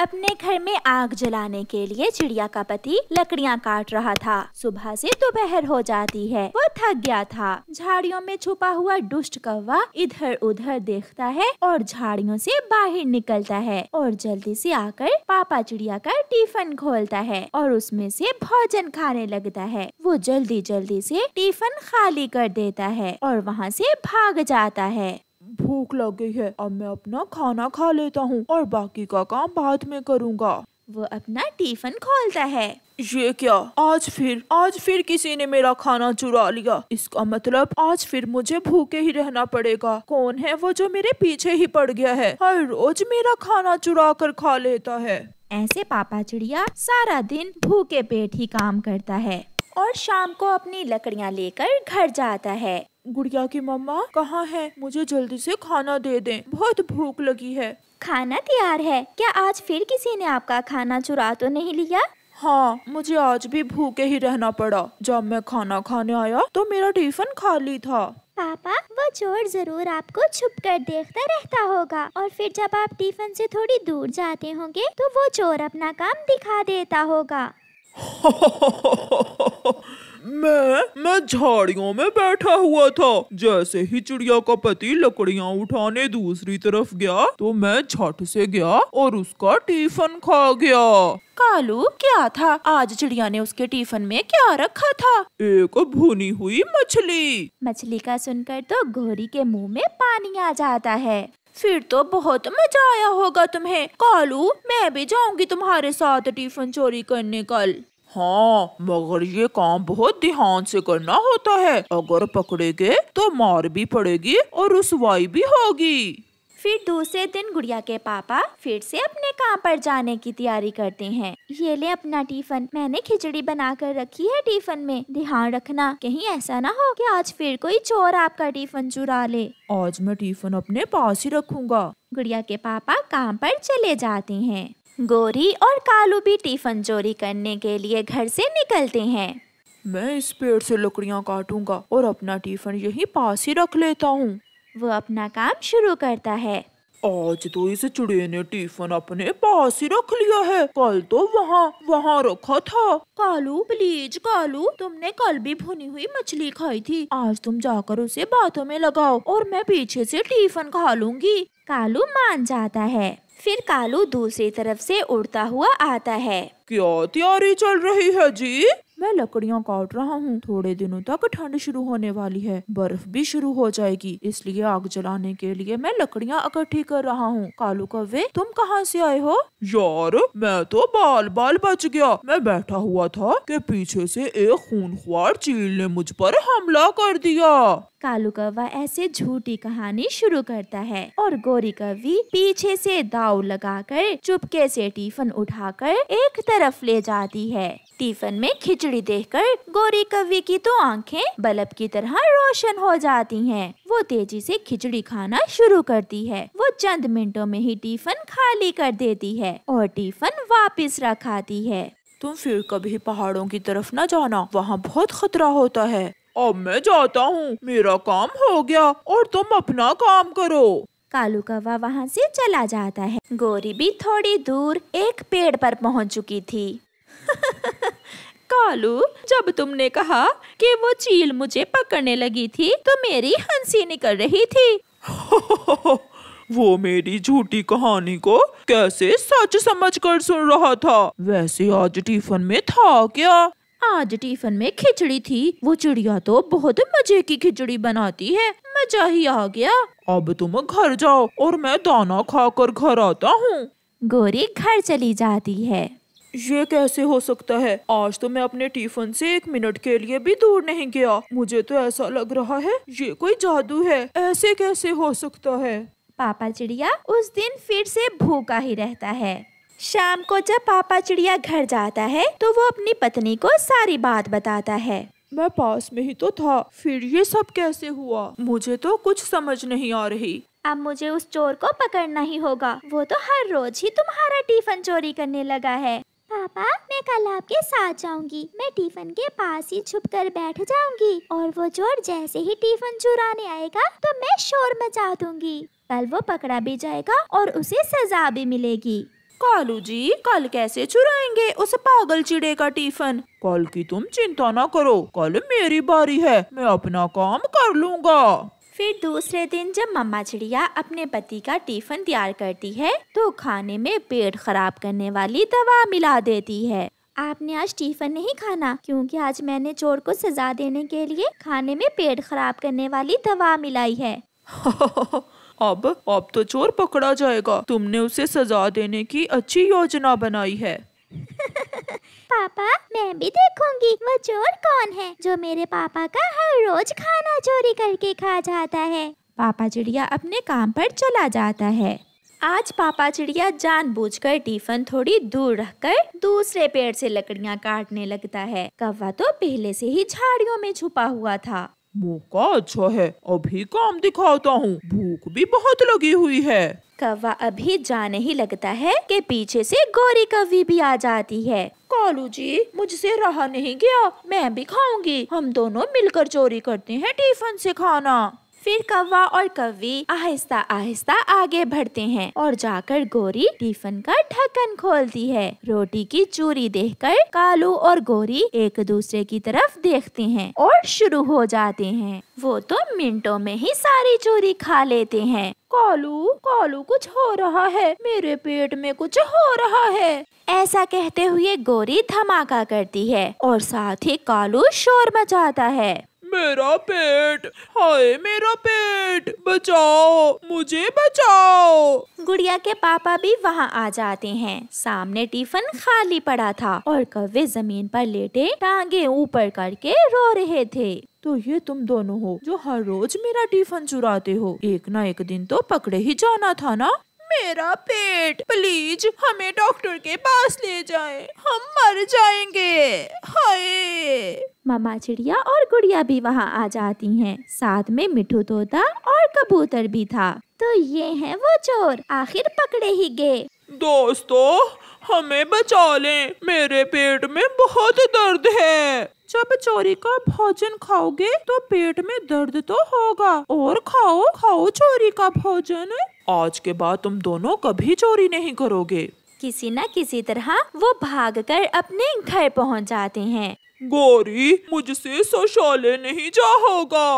अपने घर में आग जलाने के लिए चिड़िया का पति लकड़ियाँ काट रहा था सुबह से दोपहर हो जाती है वो थक गया था झाड़ियों में छुपा हुआ दुष्ट कौवा इधर उधर देखता है और झाड़ियों से बाहर निकलता है और जल्दी से आकर पापा चिड़िया का टिफिन खोलता है और उसमें से भोजन खाने लगता है वो जल्दी जल्दी से टिफिन खाली कर देता है और वहाँ से भाग जाता है भूख लग गई है अब मैं अपना खाना खा लेता हूँ और बाकी का काम बाद में करूँगा वो अपना टिफिन खोलता है ये क्या आज फिर आज फिर किसी ने मेरा खाना चुरा लिया इसका मतलब आज फिर मुझे भूखे ही रहना पड़ेगा कौन है वो जो मेरे पीछे ही पड़ गया है हर रोज मेरा खाना चुरा कर खा लेता है ऐसे पापा चिड़िया सारा दिन भूखे पेट ही काम करता है और शाम को अपनी लकड़ियाँ लेकर घर जाता है गुड़िया की मम्मा कहाँ है मुझे जल्दी से खाना दे दें बहुत भूख लगी है खाना तैयार है क्या आज फिर किसी ने आपका खाना चुरा तो नहीं लिया हाँ मुझे आज भी भूखे ही रहना पड़ा जब मैं खाना खाने आया तो मेरा टिफिन खाली था पापा वो चोर जरूर आपको छुप कर देखता रहता होगा और फिर जब आप टिफिन से थोड़ी दूर जाते होंगे तो वो चोर अपना काम दिखा देता होगा मैं मैं झाड़ियों में बैठा हुआ था जैसे ही चिड़िया का पति लकड़ियाँ उठाने दूसरी तरफ गया तो मैं झट से गया और उसका टिफन खा गया कालू क्या था आज चिड़िया ने उसके टिफिन में क्या रखा था एक भुनी हुई मछली मछली का सुनकर तो घोरी के मुंह में पानी आ जाता है फिर तो बहुत मजा आया होगा तुम्हें कालू मैं भी जाऊंगी तुम्हारे साथ टिफिन चोरी करने कल हाँ मगर ये काम बहुत ध्यान से करना होता है अगर पकड़े तो मार भी पड़ेगी और रुसवाई भी होगी फिर दूसरे दिन गुड़िया के पापा फिर से अपने काम पर जाने की तैयारी करते हैं ये ले अपना टिफिन मैंने खिचड़ी बना कर रखी है टिफिन में ध्यान रखना कहीं ऐसा ना हो कि आज फिर कोई चोर आपका टिफिन चुरा ले आज मैं टिफिन अपने पास ही रखूंगा गुड़िया के पापा काम पर चले जाते हैं गोरी और कालू भी टिफन चोरी करने के लिए घर से निकलते हैं मैं इस पेड़ से लकड़ियाँ काटूंगा और अपना टिफन यहीं पास ही रख लेता हूँ वो अपना काम शुरू करता है आज तो इस चुड़े ने टिफन अपने पास ही रख लिया है कल तो वहाँ वहाँ रखा था कालू प्लीज कालू तुमने कल भी भुनी हुई मछली खाई थी आज तुम जाकर उसे बातों में लगाओ और मैं पीछे से टिफन खा लूंगी कालू मान जाता है फिर कालू दूसरी तरफ से उड़ता हुआ आता है क्या तैयारी चल रही है जी मैं लकड़ियाँ काट रहा हूँ थोड़े दिनों तक ठंड शुरू होने वाली है बर्फ भी शुरू हो जाएगी इसलिए आग जलाने के लिए मैं लकड़ियाँ इकट्ठी कर रहा हूँ कालू कवे तुम कहाँ से आए हो यार मैं तो बाल बाल बच गया मैं बैठा हुआ था के पीछे से एक खूनख्वार चील ने मुझ पर हमला कर दिया कालू कौवा ऐसे झूठी कहानी शुरू करता है और गोरी कवि पीछे से दाव लगाकर चुपके से टिफिन उठाकर एक तरफ ले जाती है टिफिन में खिचड़ी देखकर गोरी कवि की तो आंखें बल्ब की तरह रोशन हो जाती हैं। वो तेजी से खिचड़ी खाना शुरू करती है वो चंद मिनटों में ही टिफिन खाली कर देती है और टिफिन वापस रखाती है तुम फिर कभी पहाड़ों की तरफ न जाना वहाँ बहुत खतरा होता है अब मैं जाता हूँ मेरा काम हो गया और तुम अपना काम करो कालू कौवा वहाँ से चला जाता है गोरी भी थोड़ी दूर एक पेड़ पर पहुँच चुकी थी भालू जब तुमने कहा कि वो चील मुझे पकड़ने लगी थी तो मेरी हंसी निकल रही थी वो मेरी झूठी कहानी को कैसे सच समझ कर सुन रहा था वैसे आज टिफिन में था क्या आज टिफिन में खिचड़ी थी वो चिड़िया तो बहुत मजे की खिचड़ी बनाती है मजा ही आ गया अब तुम घर जाओ और मैं दाना खाकर घर आता हूँ गोरी घर चली जाती है ये कैसे हो सकता है आज तो मैं अपने टीफन से एक मिनट के लिए भी दूर नहीं गया मुझे तो ऐसा लग रहा है ये कोई जादू है ऐसे कैसे हो सकता है पापा चिड़िया उस दिन फिर से भूखा ही रहता है शाम को जब पापा चिड़िया घर जाता है तो वो अपनी पत्नी को सारी बात बताता है मैं पास में ही तो था फिर ये सब कैसे हुआ मुझे तो कुछ समझ नहीं आ रही अब मुझे उस चोर को पकड़ना ही होगा वो तो हर रोज ही तुम्हारा टिफिन चोरी करने लगा है पापा मैं कल आपके साथ जाऊंगी मैं टीफन के पास ही छुप कर बैठ जाऊंगी और वो चोर जैसे ही टीफन चुराने आएगा तो मैं शोर मचा दूंगी कल वो पकड़ा भी जाएगा और उसे सजा भी मिलेगी कालू जी कल कैसे चुराएंगे उस पागल चिड़े का टीफन कल की तुम चिंता ना करो कल मेरी बारी है मैं अपना काम कर लूंगा फिर दूसरे दिन जब मम्मा चिड़िया अपने पति का टिफिन तैयार करती है तो खाने में पेट खराब करने वाली दवा मिला देती है आपने आज टिफिन नहीं खाना क्योंकि आज मैंने चोर को सजा देने के लिए खाने में पेट खराब करने वाली दवा मिलाई है अब अब तो चोर पकड़ा जाएगा तुमने उसे सजा देने की अच्छी योजना बनाई है पापा मैं भी देखूंगी वो चोर कौन है जो मेरे पापा का हर रोज खाना चोरी करके खा जाता है पापा चिड़िया अपने काम पर चला जाता है आज पापा चिड़िया जानबूझकर टीफन थोड़ी दूर रखकर दूसरे पेड़ से लकड़ियां काटने लगता है कौवा तो पहले से ही झाड़ियों में छुपा हुआ था मौका अच्छा है अभी काम दिखाता हूँ भूख भी बहुत लगी हुई है कौवा अभी जाने ही लगता है कि पीछे से गौरी कौवी भी आ जाती है कालू जी मुझसे रहा नहीं गया मैं भी खाऊंगी हम दोनों मिलकर चोरी करते हैं टिफिन से खाना फिर कौवा और कवि आहिस्ता आहिस्ता आगे बढ़ते हैं और जाकर गोरी टिफिन का ढक्कन खोलती है रोटी की चूरी देखकर कालू और गोरी एक दूसरे की तरफ देखते हैं और शुरू हो जाते हैं वो तो मिनटों में ही सारी चूरी खा लेते हैं कालू कालू कुछ हो रहा है मेरे पेट में कुछ हो रहा है ऐसा कहते हुए गोरी धमाका करती है और साथ ही कालू शोर मचाता है मेरा पेट हाय मेरा पेट बचाओ मुझे बचाओ गुड़िया के पापा भी वहाँ आ जाते हैं सामने टिफिन खाली पड़ा था और कवे जमीन पर लेटे टांगे ऊपर करके रो रहे थे तो ये तुम दोनों हो जो हर रोज मेरा टिफिन चुराते हो एक ना एक दिन तो पकड़े ही जाना था ना मेरा पेट प्लीज हमें डॉक्टर के पास ले जाए हम मर जाएंगे हाय मामा चिड़िया और गुड़िया भी वहाँ आ जाती हैं साथ में मिठू तोता और कबूतर भी था तो ये हैं वो चोर आखिर पकड़े ही गए दोस्तों हमें बचा लें मेरे पेट में बहुत दर्द है जब चोरी का भोजन खाओगे तो पेट में दर्द तो होगा और खाओ खाओ चोरी का भोजन आज के बाद तुम दोनों कभी चोरी नहीं करोगे किसी न किसी तरह वो भागकर अपने घर पहुंच जाते हैं गौरी मुझसे शौचालय नहीं जा होगा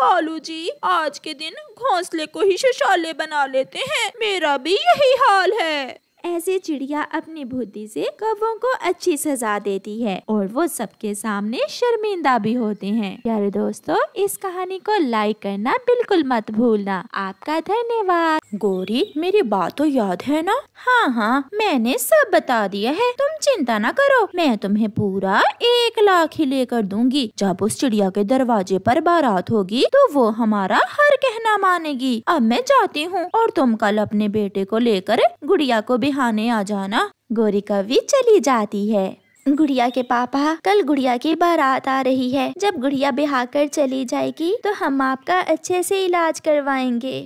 कालू जी आज के दिन घोंसले को ही शौचालय बना लेते हैं मेरा भी यही हाल है ऐसी चिड़िया अपनी बुद्धि से कौवों को अच्छी सजा देती है और वो सबके सामने शर्मिंदा भी होते हैं प्यारे दोस्तों इस कहानी को लाइक करना बिल्कुल मत भूलना आपका धन्यवाद गोरी मेरी बात तो याद है ना हाँ हाँ मैंने सब बता दिया है तुम चिंता ना करो मैं तुम्हें पूरा एक लाख ही लेकर दूंगी जब उस चिड़िया के दरवाजे पर बारात होगी तो वो हमारा हर कहना मानेगी अब मैं जाती हूँ और तुम कल अपने बेटे को लेकर गुड़िया को भी नहाने आ जाना गोरी भी चली जाती है गुड़िया के पापा कल गुड़िया की बारात आ रही है जब गुड़िया बिहाकर चली जाएगी तो हम आपका अच्छे से इलाज करवाएंगे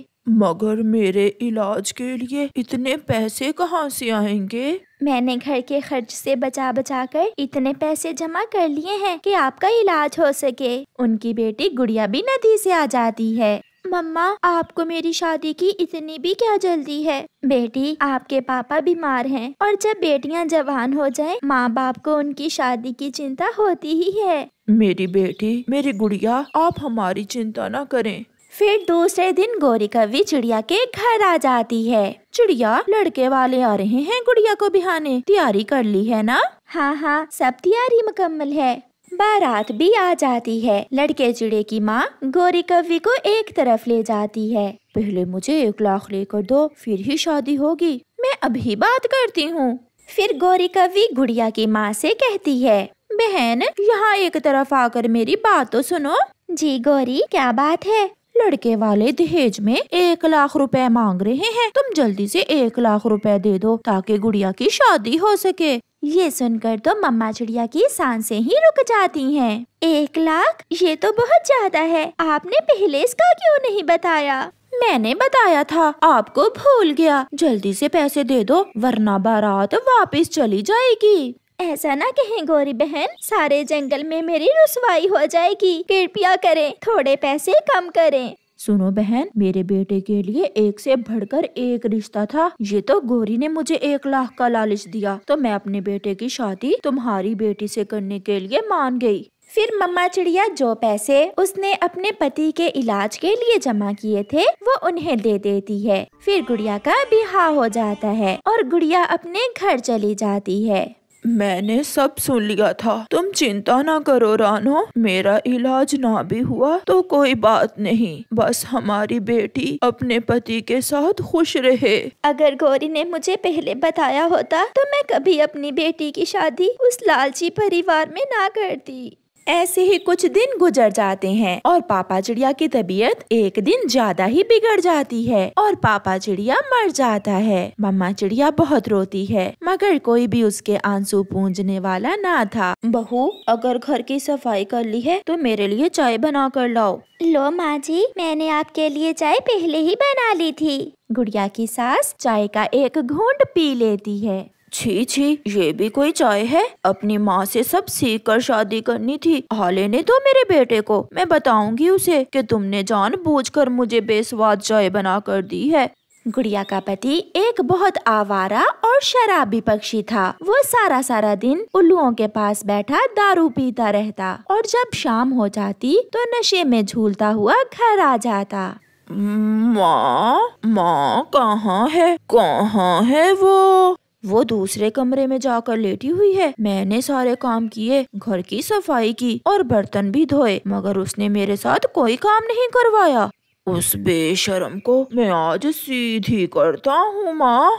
मगर मेरे इलाज के लिए इतने पैसे कहाँ से आएंगे मैंने घर के खर्च से बचा बचा कर इतने पैसे जमा कर लिए हैं कि आपका इलाज हो सके उनकी बेटी गुड़िया भी नदी से आ जाती है मम्मा आपको मेरी शादी की इतनी भी क्या जल्दी है बेटी आपके पापा बीमार हैं और जब बेटियां जवान हो जाएं माँ बाप को उनकी शादी की चिंता होती ही है मेरी बेटी मेरी गुड़िया आप हमारी चिंता ना करें फिर दूसरे दिन गौरी कवि चिड़िया के घर आ जाती है चिड़िया लड़के वाले आ रहे हैं गुड़िया को बिहाने तैयारी कर ली है ना हाँ हाँ सब तैयारी मुकम्मल है बारात भी आ जाती है लड़के चिड़े की माँ गोरी कवि को एक तरफ ले जाती है पहले मुझे एक लाख लेकर दो फिर ही शादी होगी मैं अभी बात करती हूँ फिर गोरी कवि गुड़िया की माँ से कहती है बहन यहाँ एक तरफ आकर मेरी बात तो सुनो जी गोरी क्या बात है लड़के वाले दहेज में एक लाख रुपए मांग रहे हैं तुम जल्दी से एक लाख रुपए दे दो ताकि गुड़िया की शादी हो सके ये सुनकर तो मम्मा चिड़िया की सांसें ही रुक जाती हैं। एक लाख ये तो बहुत ज्यादा है आपने पहले इसका क्यों नहीं बताया मैंने बताया था आपको भूल गया जल्दी से पैसे दे दो वरना बारात वापस चली जाएगी ऐसा ना कहें गोरी बहन सारे जंगल में मेरी रसवाई हो जाएगी कृपया करें थोड़े पैसे कम करें सुनो बहन मेरे बेटे के लिए एक से बढ़कर एक रिश्ता था ये तो गौरी ने मुझे एक लाख का लालच दिया तो मैं अपने बेटे की शादी तुम्हारी बेटी से करने के लिए मान गई फिर मम्मा चिड़िया जो पैसे उसने अपने पति के इलाज के लिए जमा किए थे वो उन्हें दे देती है फिर गुड़िया का बिहा हो जाता है और गुड़िया अपने घर चली जाती है मैंने सब सुन लिया था तुम चिंता ना करो रानो मेरा इलाज ना भी हुआ तो कोई बात नहीं बस हमारी बेटी अपने पति के साथ खुश रहे अगर गौरी ने मुझे पहले बताया होता तो मैं कभी अपनी बेटी की शादी उस लालची परिवार में ना करती ऐसे ही कुछ दिन गुजर जाते हैं और पापा चिड़िया की तबीयत एक दिन ज्यादा ही बिगड़ जाती है और पापा चिड़िया मर जाता है मम्मा चिड़िया बहुत रोती है मगर कोई भी उसके आंसू पूंजने वाला ना था बहू अगर घर की सफाई कर ली है तो मेरे लिए चाय बना कर लाओ लो माँ जी मैंने आपके लिए चाय पहले ही बना ली थी गुड़िया की सास चाय का एक घूंट पी लेती है छी छी ये भी कोई चाय है अपनी माँ से सब सीख कर शादी करनी थी हाले ने तो मेरे बेटे को मैं बताऊंगी उसे कि तुमने जानबूझकर मुझे बेस्वाद चाय बना कर दी है गुड़िया का पति एक बहुत आवारा और शराबी पक्षी था वो सारा सारा दिन उल्लुओं के पास बैठा दारू पीता रहता और जब शाम हो जाती तो नशे में झूलता हुआ घर आ जाता माँ माँ कहाँ है कहाँ है वो वो दूसरे कमरे में जाकर लेटी हुई है मैंने सारे काम किए घर की सफाई की और बर्तन भी धोए मगर उसने मेरे साथ कोई काम नहीं करवाया उस बेशरम को मैं आज सीधी करता हूँ माँ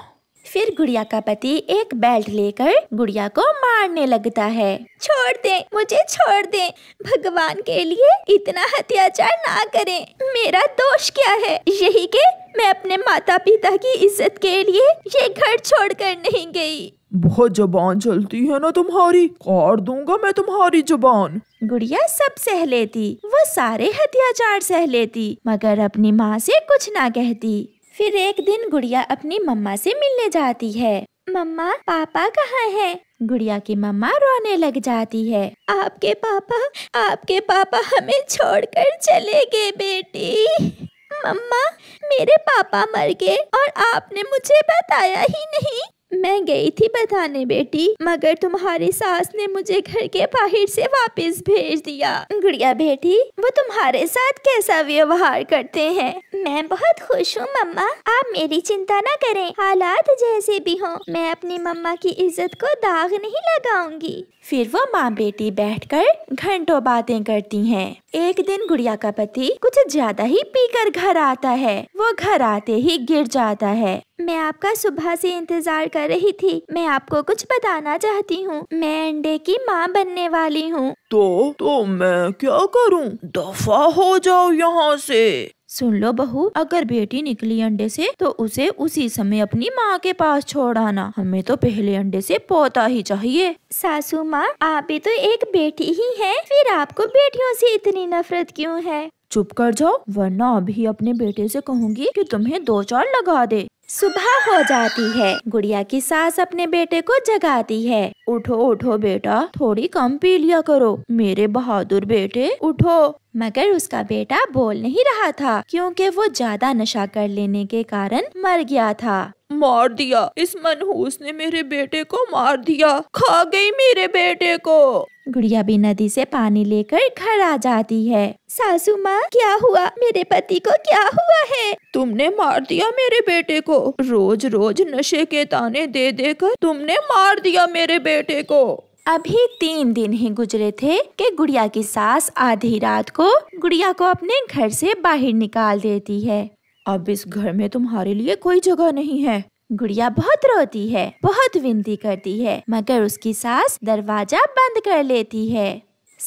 फिर गुड़िया का पति एक बेल्ट लेकर गुड़िया को मारने लगता है छोड़ दे मुझे छोड़ दे भगवान के लिए इतना अत्याचार ना करें मेरा दोष क्या है यही के मैं अपने माता पिता की इज्जत के लिए ये घर छोड़कर नहीं गई बहुत जबान चलती है ना तुम्हारी काट दूंगा मैं तुम्हारी जबान गुड़िया सब सह लेती वो सारे हत्याचार सह लेती मगर अपनी माँ से कुछ ना कहती फिर एक दिन गुड़िया अपनी मम्मा से मिलने जाती है मम्मा पापा कहाँ है गुड़िया की मम्मा रोने लग जाती है आपके पापा आपके पापा हमें छोड़कर चले गए बेटी मम्मा मेरे पापा मर गए और आपने मुझे बताया ही नहीं मैं गई थी बताने बेटी मगर तुम्हारी सास ने मुझे घर के बाहर से वापस भेज दिया गुड़िया बेटी वो तुम्हारे साथ कैसा व्यवहार करते हैं मैं बहुत खुश हूँ मम्मा आप मेरी चिंता न करें हालात जैसे भी हों मैं अपनी मम्मा की इज्जत को दाग नहीं लगाऊंगी फिर वो माँ बेटी बैठकर घंटों बातें करती हैं एक दिन गुड़िया का पति कुछ ज्यादा ही पीकर घर आता है वो घर आते ही गिर जाता है मैं आपका सुबह से इंतजार कर रही थी मैं आपको कुछ बताना चाहती हूँ मैं अंडे की माँ बनने वाली हूँ तो तो मैं क्या करूँ दफा हो जाओ यहाँ से सुन लो बहू अगर बेटी निकली अंडे से तो उसे उसी समय अपनी माँ के पास छोड़ आना हमें तो पहले अंडे से पोता ही चाहिए सासू माँ आप भी तो एक बेटी ही हैं, फिर आपको बेटियों से इतनी नफरत क्यों है चुप कर जाओ वरना अभी अपने बेटे से कहूँगी कि तुम्हें दो चार लगा दे सुबह हो जाती है गुड़िया की सास अपने बेटे को जगाती है उठो उठो बेटा थोड़ी कम पी लिया करो मेरे बहादुर बेटे उठो मगर उसका बेटा बोल नहीं रहा था क्योंकि वो ज्यादा नशा कर लेने के कारण मर गया था मार दिया इस मनहूस ने मेरे बेटे को मार दिया खा गई मेरे बेटे को गुड़िया भी नदी से पानी लेकर घर आ जाती है सासू माँ क्या हुआ मेरे पति को क्या हुआ है तुमने मार दिया मेरे बेटे को रोज रोज नशे के ताने दे देकर तुमने मार दिया मेरे बेटे को अभी तीन दिन ही गुजरे थे कि गुड़िया की सास आधी रात को गुड़िया को अपने घर से बाहर निकाल देती है अब इस घर में तुम्हारे लिए कोई जगह नहीं है गुड़िया बहुत रोती है बहुत विनती करती है मगर उसकी सास दरवाजा बंद कर लेती है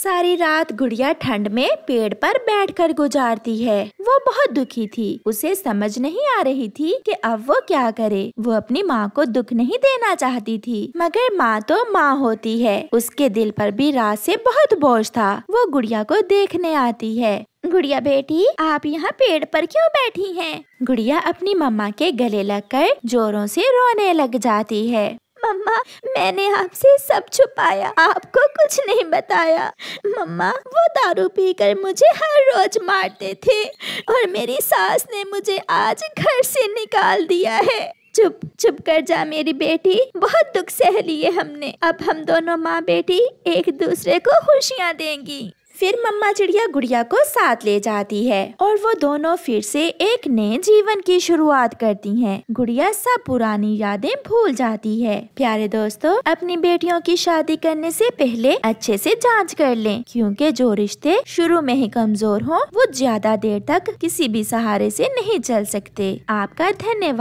सारी रात गुड़िया ठंड में पेड़ पर बैठकर गुजारती है वो बहुत दुखी थी उसे समझ नहीं आ रही थी कि अब वो क्या करे वो अपनी माँ को दुख नहीं देना चाहती थी मगर माँ तो माँ होती है उसके दिल पर भी रात से बहुत बोझ था वो गुड़िया को देखने आती है गुड़िया बेटी आप यहाँ पेड़ पर क्यों बैठी हैं? गुड़िया अपनी मम्मा के गले लगकर जोरों से रोने लग जाती है मम्मा मैंने आपसे सब छुपाया आपको कुछ नहीं बताया मम्मा वो दारू पीकर मुझे हर रोज मारते थे और मेरी सास ने मुझे आज घर से निकाल दिया है चुप चुप कर जा मेरी बेटी बहुत दुख सह लिए हमने अब हम दोनों माँ बेटी एक दूसरे को खुशियाँ देंगी फिर मम्मा चिड़िया गुड़िया को साथ ले जाती है और वो दोनों फिर से एक नए जीवन की शुरुआत करती हैं। गुड़िया सब पुरानी यादें भूल जाती है प्यारे दोस्तों अपनी बेटियों की शादी करने से पहले अच्छे से जांच कर लें क्योंकि जो रिश्ते शुरू में ही कमजोर हों वो ज्यादा देर तक किसी भी सहारे से नहीं चल सकते आपका धन्यवाद